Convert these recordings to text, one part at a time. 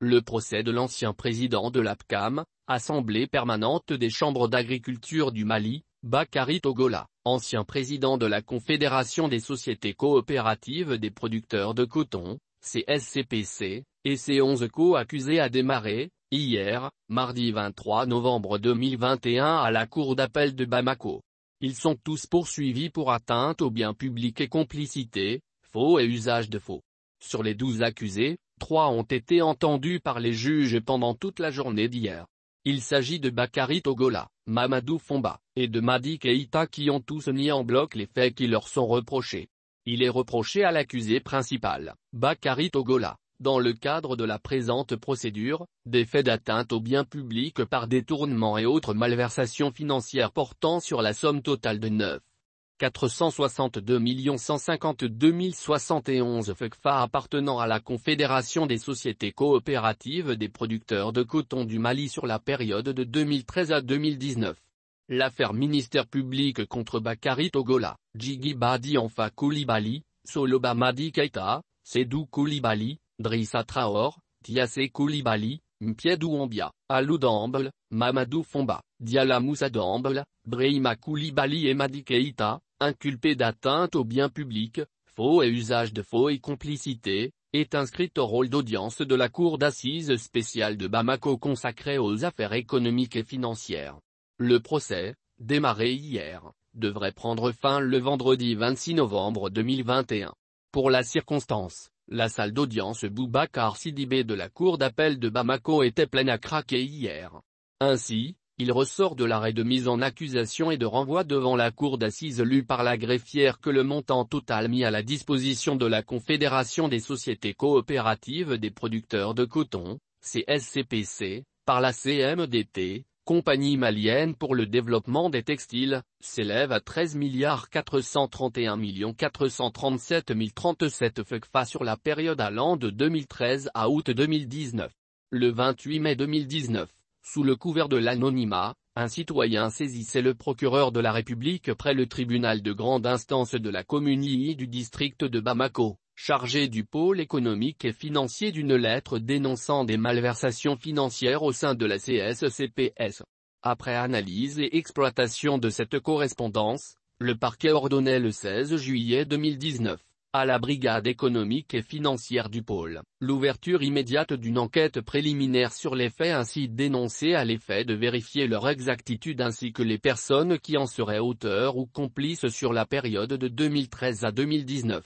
Le procès de l'ancien président de l'APCAM, Assemblée permanente des chambres d'agriculture du Mali, Bakari Togola, ancien président de la Confédération des sociétés coopératives des producteurs de coton, CSCPC, et ses onze co-accusés a démarré, hier, mardi 23 novembre 2021 à la Cour d'appel de Bamako. Ils sont tous poursuivis pour atteinte aux biens publics et complicité, faux et usage de faux. Sur les 12 accusés, Trois ont été entendus par les juges pendant toute la journée d'hier. Il s'agit de Bakary Togola, Mamadou Fomba, et de Madi Eita qui ont tous nié en bloc les faits qui leur sont reprochés. Il est reproché à l'accusé principal, Bakary Togola, dans le cadre de la présente procédure, des faits d'atteinte aux biens publics par détournement et autres malversations financières portant sur la somme totale de 9 462 152 071 FECFA appartenant à la Confédération des sociétés coopératives des producteurs de coton du Mali sur la période de 2013 à 2019. L'affaire ministère public contre Bakari Togola, Djigibadi Badi Anfa Koulibaly, Soloba Madi Keita, Sedou Koulibaly, Drissa Traor, Tiasé Koulibaly, Mpiedou Ombia, Alou Mamadou Fomba. Diala Moussa Dambla, Brahima Koulibaly et Madi inculpés d'atteinte aux biens publics, faux et usage de faux et complicité, est inscrite au rôle d'audience de la Cour d'assises spéciale de Bamako consacrée aux affaires économiques et financières. Le procès, démarré hier, devrait prendre fin le vendredi 26 novembre 2021. Pour la circonstance, la salle d'audience Boubacar Sidibé de la Cour d'appel de Bamako était pleine à craquer hier. Ainsi, il ressort de l'arrêt de mise en accusation et de renvoi devant la cour d'assises lue par la greffière que le montant total mis à la disposition de la Confédération des sociétés coopératives des producteurs de coton, CSCPC, par la CMDT, compagnie malienne pour le développement des textiles, s'élève à 13 431 437 037 FECFA sur la période allant de 2013 à août 2019. Le 28 mai 2019, sous le couvert de l'anonymat, un citoyen saisissait le procureur de la République près le tribunal de grande instance de la commune du district de Bamako, chargé du pôle économique et financier d'une lettre dénonçant des malversations financières au sein de la CSCPS. Après analyse et exploitation de cette correspondance, le parquet ordonnait le 16 juillet 2019 à la brigade économique et financière du pôle. L'ouverture immédiate d'une enquête préliminaire sur les faits ainsi dénoncés à l'effet de vérifier leur exactitude ainsi que les personnes qui en seraient auteurs ou complices sur la période de 2013 à 2019.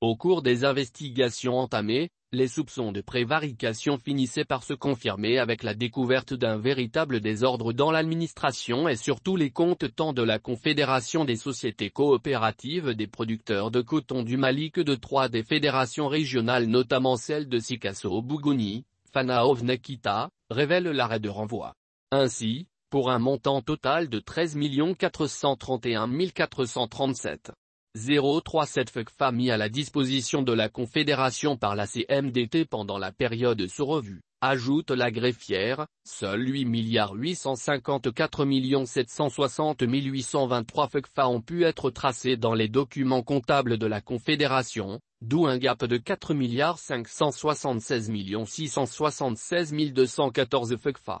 Au cours des investigations entamées, les soupçons de prévarication finissaient par se confirmer avec la découverte d'un véritable désordre dans l'administration et surtout les comptes tant de la Confédération des sociétés coopératives des producteurs de coton du Mali que de trois des fédérations régionales notamment celle de Sikasso Bougouni, Fanaov révèle l'arrêt de renvoi. Ainsi, pour un montant total de 13 431 437 037 mis à la disposition de la Confédération par la CMDT pendant la période sous revue, ajoute la greffière, seuls 8 854 760 823 FUCFA ont pu être tracés dans les documents comptables de la Confédération, d'où un gap de 4 576 676 214 FUCFA.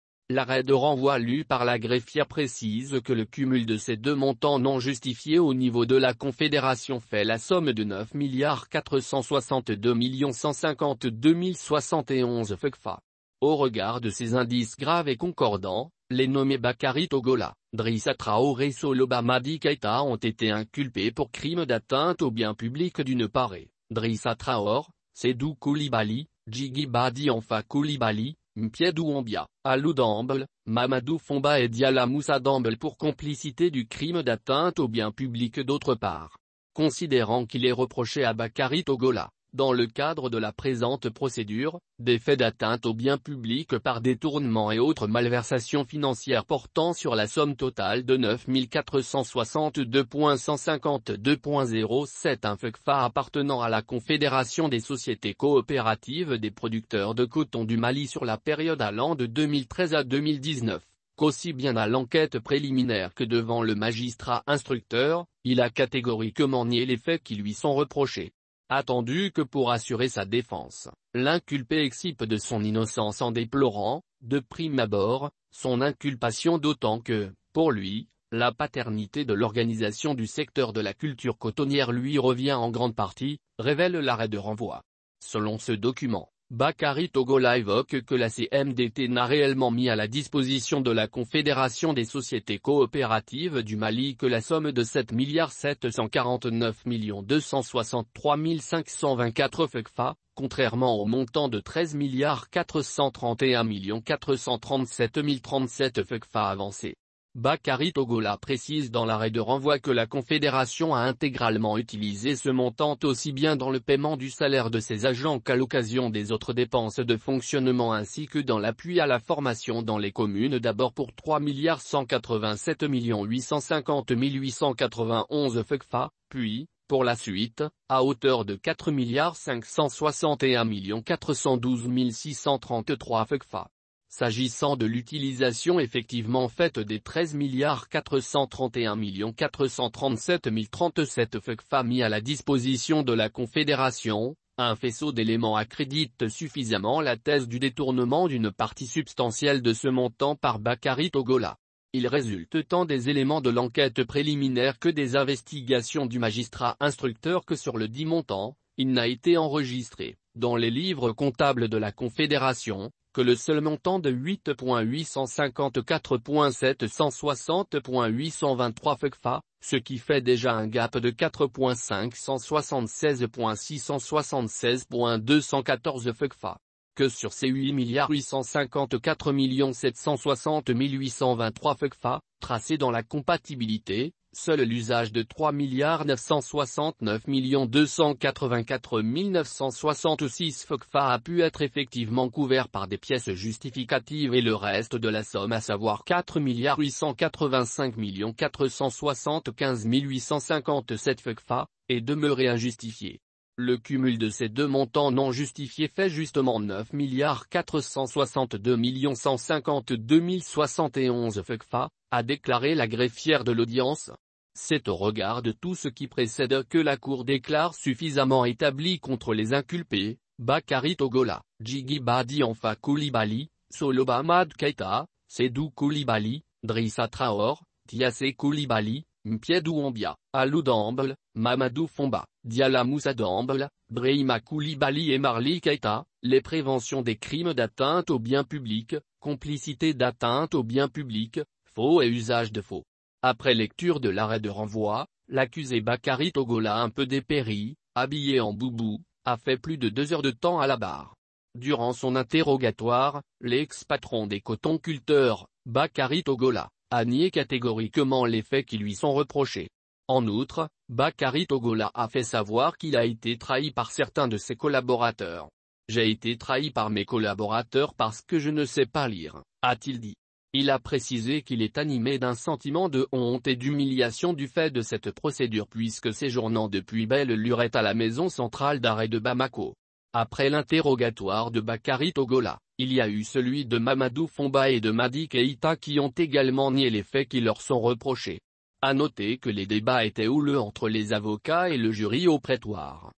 L'arrêt de renvoi lu par la greffière précise que le cumul de ces deux montants non justifiés au niveau de la Confédération fait la somme de 9 462 152 071 FECFA. Au regard de ces indices graves et concordants, les nommés Bakari Togola, Drissa Traoré Solobamadi Keita ont été inculpés pour crimes d'atteinte au bien public d'une part et, Drissa Traor, Sedou Koulibaly, Djigibadi Anfa Koulibaly, Mpiedou Ombia, Alou Mamadou Fomba et Diala Moussa Dambel pour complicité du crime d'atteinte au bien public d'autre part. Considérant qu'il est reproché à Bakari Togola, dans le cadre de la présente procédure, des faits d'atteinte aux biens publics par détournement et autres malversations financières portant sur la somme totale de 9462.152.07 un FECFA appartenant à la Confédération des sociétés coopératives des producteurs de coton du Mali sur la période allant de 2013 à 2019 qu'aussi bien à l'enquête préliminaire que devant le magistrat instructeur, il a catégoriquement nié les faits qui lui sont reprochés attendu que pour assurer sa défense. L'inculpé excipe de son innocence en déplorant, de prime abord, son inculpation d'autant que, pour lui, la paternité de l'organisation du secteur de la culture cotonnière lui revient en grande partie, révèle l'arrêt de renvoi. Selon ce document, Bakary Togola évoque que la CMDT n'a réellement mis à la disposition de la Confédération des sociétés coopératives du Mali que la somme de 7 749 263 524 FECFA, contrairement au montant de 13 431 437 037 FECFA avancé. Bakari Togola précise dans l'arrêt de renvoi que la Confédération a intégralement utilisé ce montant aussi bien dans le paiement du salaire de ses agents qu'à l'occasion des autres dépenses de fonctionnement ainsi que dans l'appui à la formation dans les communes d'abord pour 3 187 850 891 FECFA, puis, pour la suite, à hauteur de 4 561 412 633 FECFA. S'agissant de l'utilisation effectivement faite des 13 431 437 037 FECFA mis à la disposition de la Confédération, un faisceau d'éléments accrédite suffisamment la thèse du détournement d'une partie substantielle de ce montant par Bakari Togola. Il résulte tant des éléments de l'enquête préliminaire que des investigations du magistrat instructeur que sur le dit montant, il n'a été enregistré dans les livres comptables de la Confédération, que le seul montant de 8.854.760.823 FECFA, ce qui fait déjà un gap de 4.576.676.214 FECFA. Que sur ces 8 854 760 823 FECFA, tracés dans la compatibilité, seul l'usage de 3 969 284 966 FOCFA a pu être effectivement couvert par des pièces justificatives et le reste de la somme à savoir 4 885 475 857 FOCFA, est demeuré injustifié. Le cumul de ces deux montants non justifiés fait justement 9 milliards 462 millions 152 071 FECFA, a déclaré la greffière de l'audience. C'est au regard de tout ce qui précède que la Cour déclare suffisamment établi contre les inculpés, Bakari Togola, Jigibadi Badi Anfa Koulibaly, Solobamad Keita, Sedou Koulibaly, Drissa Traor, Tiassé Koulibaly, Mpiedou Ombia, Alou Mamadou Fomba, Diala Moussa Dambl, Brehima Koulibaly et Marli Keita, les préventions des crimes d'atteinte aux biens publics, complicité d'atteinte aux biens publics, faux et usage de faux. Après lecture de l'arrêt de renvoi, l'accusé Bakari Togola un peu dépéri, habillé en boubou, a fait plus de deux heures de temps à la barre. Durant son interrogatoire, l'ex-patron des cotons-culteurs, Bakari Togola, a nié catégoriquement les faits qui lui sont reprochés. En outre, Bakary Togola a fait savoir qu'il a été trahi par certains de ses collaborateurs. J'ai été trahi par mes collaborateurs parce que je ne sais pas lire, a-t-il dit. Il a précisé qu'il est animé d'un sentiment de honte et d'humiliation du fait de cette procédure puisque séjournant depuis belle lurette à la maison centrale d'arrêt de Bamako. Après l'interrogatoire de Bakary Togola, il y a eu celui de Mamadou Fomba et de Madi Keita qui ont également nié les faits qui leur sont reprochés. À noter que les débats étaient houleux entre les avocats et le jury au prétoire.